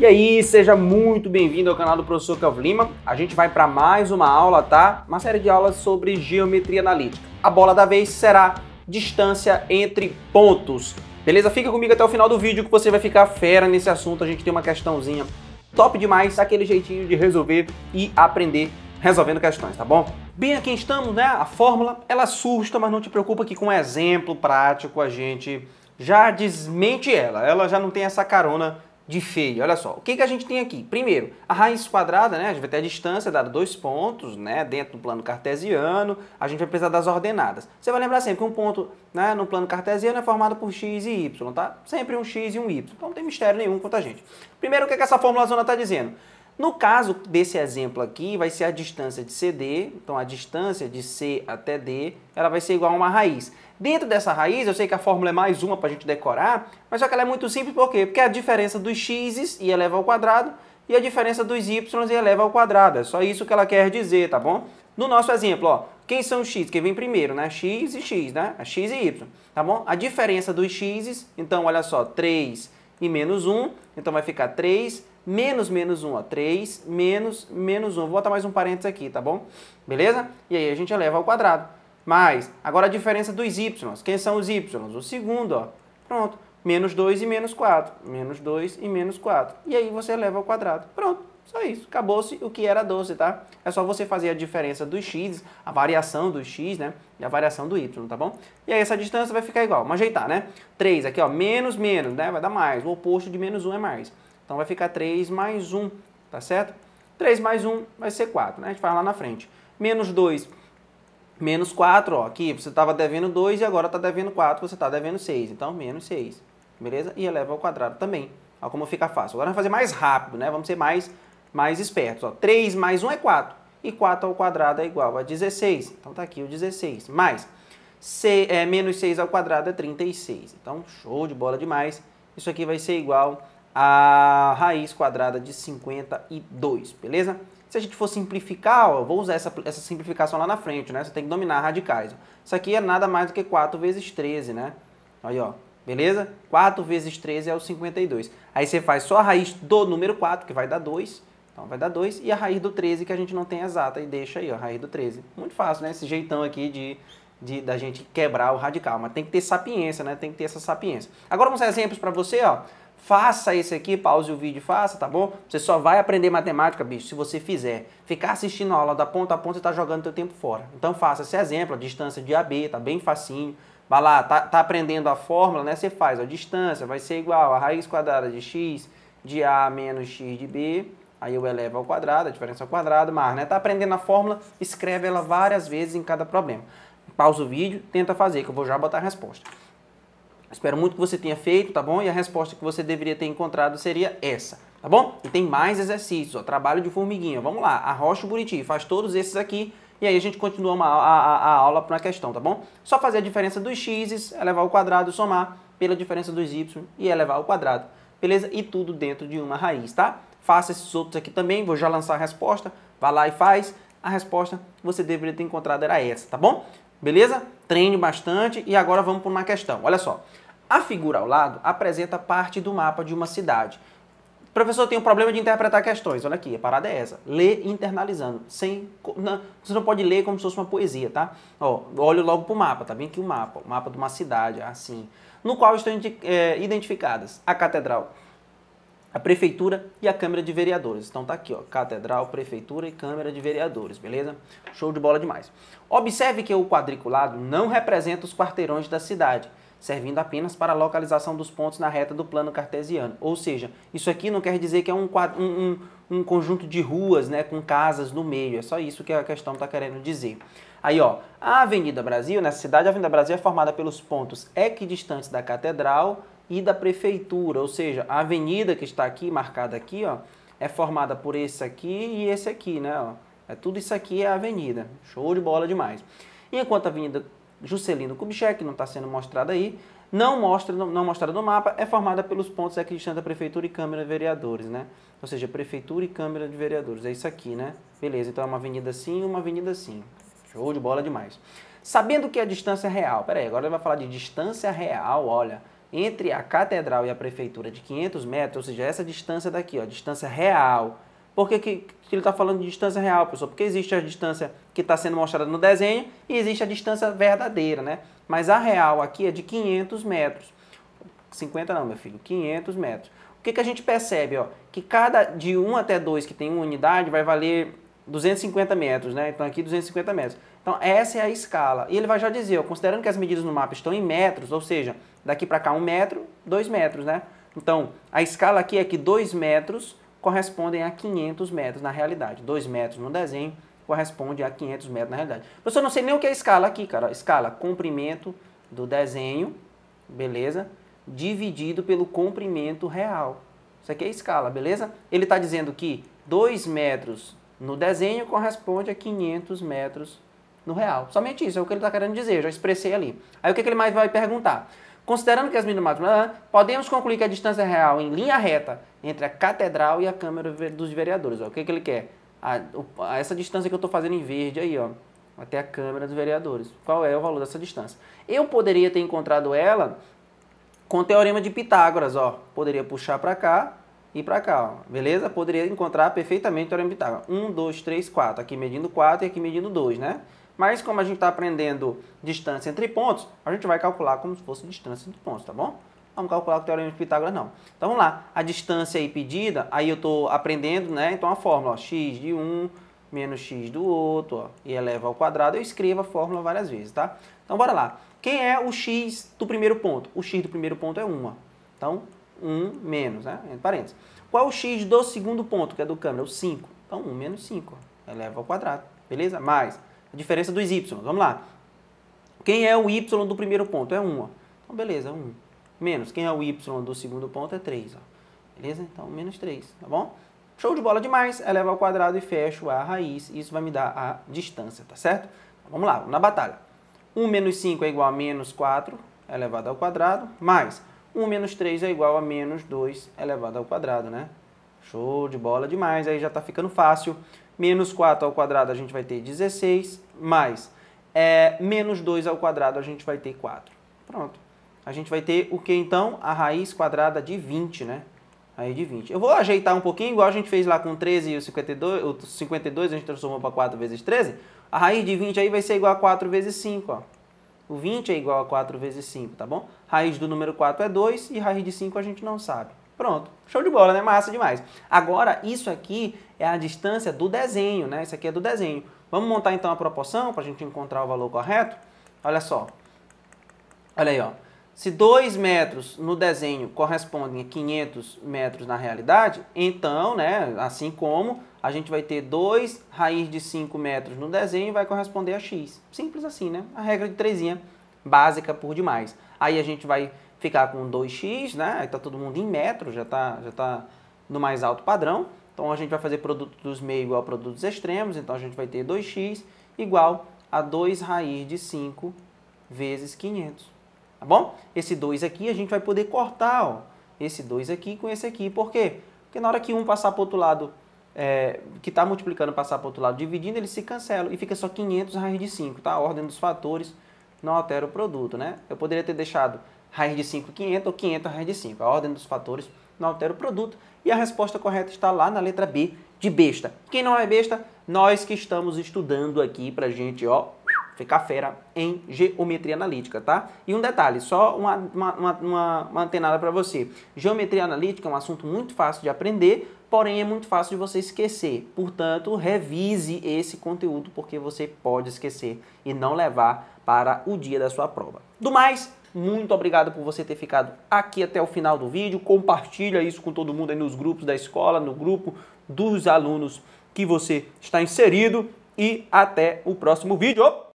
E aí, seja muito bem-vindo ao canal do Professor Calvo Lima. A gente vai para mais uma aula, tá? Uma série de aulas sobre geometria analítica. A bola da vez será distância entre pontos. Beleza? Fica comigo até o final do vídeo que você vai ficar fera nesse assunto. A gente tem uma questãozinha top demais, aquele jeitinho de resolver e aprender resolvendo questões, tá bom? Bem, aqui estamos, né? A fórmula, ela assusta, mas não te preocupa que com um exemplo prático a gente já desmente ela. Ela já não tem essa carona de feio. Olha só, o que, que a gente tem aqui? Primeiro, a raiz quadrada, né? A gente vai ter a distância dada dois pontos, né? Dentro do plano cartesiano, a gente vai precisar das ordenadas. Você vai lembrar sempre que um ponto né, no plano cartesiano é formado por x e y, tá? Sempre um x e um y. Então não tem mistério nenhum quanto a gente. Primeiro, o que, que essa fórmula zona está dizendo? No caso desse exemplo aqui, vai ser a distância de CD, então a distância de C até D, ela vai ser igual a uma raiz. Dentro dessa raiz, eu sei que a fórmula é mais uma para a gente decorar, mas só que ela é muito simples, por quê? Porque a diferença dos x's e eleva ao quadrado, e a diferença dos y's e eleva ao quadrado. É só isso que ela quer dizer, tá bom? No nosso exemplo, ó, quem são os x? Quem vem primeiro, né? x e x, né? x e y, tá bom? A diferença dos x's, então olha só, 3 e menos 1, então vai ficar 3 menos menos 1, ó, 3 menos menos 1. Vou botar mais um parênteses aqui, tá bom? Beleza? E aí a gente eleva ao quadrado. Mais, agora a diferença dos y, quem são os y? O segundo, ó, pronto, menos 2 e menos 4, menos 2 e menos 4. E aí você eleva ao quadrado, pronto. Só isso, acabou-se o que era 12, tá? É só você fazer a diferença dos x, a variação do x, né? E a variação do y, tá bom? E aí essa distância vai ficar igual, vamos ajeitar, né? 3 aqui, ó, menos, menos, né? Vai dar mais, o oposto de menos 1 é mais. Então vai ficar 3 mais 1, tá certo? 3 mais 1 vai ser 4, né? A gente faz lá na frente. Menos 2, menos 4, ó, aqui você estava devendo 2 e agora está devendo 4, você está devendo 6. Então, menos 6, beleza? E eleva ao quadrado também. Olha como fica fácil. Agora vamos fazer mais rápido, né? Vamos ser mais, mais espertos. Ó. 3 mais 1 é 4. E 4 ao quadrado é igual a 16. Então tá aqui o 16. Mais 6, é, menos 6 ao quadrado é 36. Então, show de bola demais. Isso aqui vai ser igual a raiz quadrada de 52, beleza? Se a gente for simplificar, ó, vou usar essa, essa simplificação lá na frente, né? Você tem que dominar radicais. Isso aqui é nada mais do que 4 vezes 13, né? Aí, ó, beleza? 4 vezes 13 é o 52. Aí você faz só a raiz do número 4, que vai dar 2. Então vai dar 2. E a raiz do 13, que a gente não tem exata. E deixa aí, ó, a raiz do 13. Muito fácil, né? Esse jeitão aqui de, de, da gente quebrar o radical. Mas tem que ter sapiência, né? Tem que ter essa sapiência. Agora uns exemplos para você, ó. Faça esse aqui, pause o vídeo, faça, tá bom? Você só vai aprender matemática, bicho, se você fizer. Ficar assistindo a aula da ponta a ponta, você tá jogando teu tempo fora. Então faça esse exemplo, a distância de AB, tá bem facinho. Vai lá, tá, tá aprendendo a fórmula, né? Você faz, a distância vai ser igual a raiz quadrada de x de A menos x de B, aí eu elevo ao quadrado, a diferença ao quadrado, mas, né? Tá aprendendo a fórmula, escreve ela várias vezes em cada problema. Pausa o vídeo, tenta fazer, que eu vou já botar a resposta. Espero muito que você tenha feito, tá bom? E a resposta que você deveria ter encontrado seria essa, tá bom? E tem mais exercícios, ó, trabalho de formiguinha. Vamos lá, arrocha o buriti, faz todos esses aqui e aí a gente continua uma, a, a, aula para uma questão, tá bom? Só fazer a diferença dos x's, elevar é ao quadrado, somar pela diferença dos y e elevar é ao quadrado, beleza? E tudo dentro de uma raiz, tá? Faça esses outros aqui também, vou já lançar a resposta, vá lá e faz. A resposta que você deveria ter encontrado era essa, tá bom? Beleza? Treine bastante e agora vamos para uma questão. Olha só. A figura ao lado apresenta parte do mapa de uma cidade. Professor, tem um problema de interpretar questões. Olha aqui, a parada é essa. Lê internalizando. Sem, não, você não pode ler como se fosse uma poesia, tá? Ó, olho logo para o mapa, tá bem aqui o mapa. O mapa de uma cidade, assim. No qual estão é, identificadas a catedral, a prefeitura e a Câmara de Vereadores. Então tá aqui, ó. Catedral, prefeitura e Câmara de Vereadores, beleza? Show de bola demais. Observe que o quadriculado não representa os quarteirões da cidade servindo apenas para a localização dos pontos na reta do plano cartesiano. Ou seja, isso aqui não quer dizer que é um, um, um conjunto de ruas né, com casas no meio, é só isso que a questão está querendo dizer. Aí, ó, a Avenida Brasil, nessa cidade, a Avenida Brasil é formada pelos pontos equidistantes da Catedral e da Prefeitura, ou seja, a avenida que está aqui, marcada aqui, ó, é formada por esse aqui e esse aqui, né, ó. É tudo isso aqui é a avenida. Show de bola demais. E enquanto a Avenida Juscelino Kubitschek, que não está sendo mostrada aí, não, mostra, não, não mostrada no mapa, é formada pelos pontos equidistantes da Prefeitura e Câmara de Vereadores, né? Ou seja, Prefeitura e Câmara de Vereadores, é isso aqui, né? Beleza, então é uma avenida sim e uma avenida sim. Show de bola demais. Sabendo que a distância é real, peraí, agora ele vai falar de distância real, olha, entre a Catedral e a Prefeitura de 500 metros, ou seja, essa distância daqui, ó, distância real por que, que, que ele está falando de distância real, pessoal? Porque existe a distância que está sendo mostrada no desenho e existe a distância verdadeira, né? Mas a real aqui é de 500 metros. 50 não, meu filho, 500 metros. O que, que a gente percebe? Ó? Que cada de 1 até 2 que tem uma unidade vai valer 250 metros, né? Então aqui 250 metros. Então essa é a escala. E ele vai já dizer, ó, considerando que as medidas no mapa estão em metros, ou seja, daqui para cá 1 metro, 2 metros, né? Então a escala aqui é que 2 metros correspondem a 500 metros na realidade. 2 metros no desenho corresponde a 500 metros na realidade. Professor, eu não sei nem o que é escala aqui, cara. Escala, comprimento do desenho, beleza? Dividido pelo comprimento real. Isso aqui é escala, beleza? Ele está dizendo que 2 metros no desenho corresponde a 500 metros no real. Somente isso, é o que ele está querendo dizer, já expressei ali. Aí o que, que ele mais vai perguntar? Considerando que as mínimas podemos concluir que a distância real em linha reta entre a catedral e a Câmara dos Vereadores. Ó. O que, que ele quer? A, a essa distância que eu estou fazendo em verde aí, ó, até a Câmara dos Vereadores. Qual é o valor dessa distância? Eu poderia ter encontrado ela com o Teorema de Pitágoras. Ó. Poderia puxar para cá e para cá. Ó. Beleza? Poderia encontrar perfeitamente o Teorema de Pitágoras. 1, 2, 3, 4. Aqui medindo 4 e aqui medindo 2, né? Mas como a gente está aprendendo distância entre pontos, a gente vai calcular como se fosse distância entre pontos, tá bom? Vamos calcular o teorema de Pitágoras, não. Então vamos lá. A distância aí pedida, aí eu estou aprendendo, né? Então a fórmula, ó, x de um menos x do outro, ó, e eleva ao quadrado, eu escrevo a fórmula várias vezes, tá? Então bora lá. Quem é o x do primeiro ponto? O x do primeiro ponto é 1. Então, 1 menos, né? Entre parênteses. Qual é o x do segundo ponto, que é do câmera? É o 5. Então, 1 menos 5, ó, eleva ao quadrado, beleza? Mais a diferença dos y. Vamos lá. Quem é o y do primeiro ponto? É 1. Ó. Então, beleza, 1. Menos quem é o y do segundo ponto? É 3. Ó. Beleza? Então, menos 3, tá bom? Show de bola demais. Eleva ao quadrado e fecho a raiz. Isso vai me dar a distância, tá certo? Então, vamos lá, vamos na batalha. 1 menos 5 é igual a menos 4 elevado ao quadrado, mais 1 menos 3 é igual a menos 2 elevado ao quadrado, né? Show de bola demais, aí já está ficando fácil. Menos 4 ao quadrado a gente vai ter 16, mais é, menos 2 ao quadrado a gente vai ter 4. Pronto. A gente vai ter o que então? A raiz quadrada de 20, né? Aí de 20. Eu vou ajeitar um pouquinho, igual a gente fez lá com 13 e o 52, o 52 a gente transformou para 4 vezes 13. A raiz de 20 aí vai ser igual a 4 vezes 5, ó. O 20 é igual a 4 vezes 5, tá bom? Raiz do número 4 é 2 e raiz de 5 a gente não sabe. Pronto, show de bola, né? Massa demais. Agora, isso aqui é a distância do desenho, né? Isso aqui é do desenho. Vamos montar então a proporção para a gente encontrar o valor correto? Olha só. Olha aí, ó. Se 2 metros no desenho correspondem a 500 metros na realidade, então, né, assim como a gente vai ter 2 raiz de 5 metros no desenho vai corresponder a x. Simples assim, né? A regra de trezinha, básica por demais. Aí a gente vai ficar com 2x, né? Está todo mundo em metro, já está já tá no mais alto padrão. Então a gente vai fazer produto dos meios igual a produto dos extremos, então a gente vai ter 2x igual a 2 raiz de 5 vezes 500. Tá bom? Esse 2 aqui a gente vai poder cortar ó, esse 2 aqui com esse aqui. Por quê? Porque na hora que um passar para o outro lado, é, que está multiplicando passar para o outro lado dividindo, ele se cancela e fica só 500 raiz de 5, tá? A ordem dos fatores não altera o produto, né? Eu poderia ter deixado raiz de 5, 500 ou 500 raiz de 5. A ordem dos fatores não altera o produto e a resposta correta está lá na letra B de besta. Quem não é besta? Nós que estamos estudando aqui para gente, ó, ficar fera em geometria analítica, tá? E um detalhe, só uma, uma, uma, uma antenada para você. Geometria analítica é um assunto muito fácil de aprender, porém é muito fácil de você esquecer. Portanto, revise esse conteúdo porque você pode esquecer e não levar para o dia da sua prova. Do mais, muito obrigado por você ter ficado aqui até o final do vídeo. Compartilha isso com todo mundo aí nos grupos da escola, no grupo dos alunos que você está inserido e até o próximo vídeo.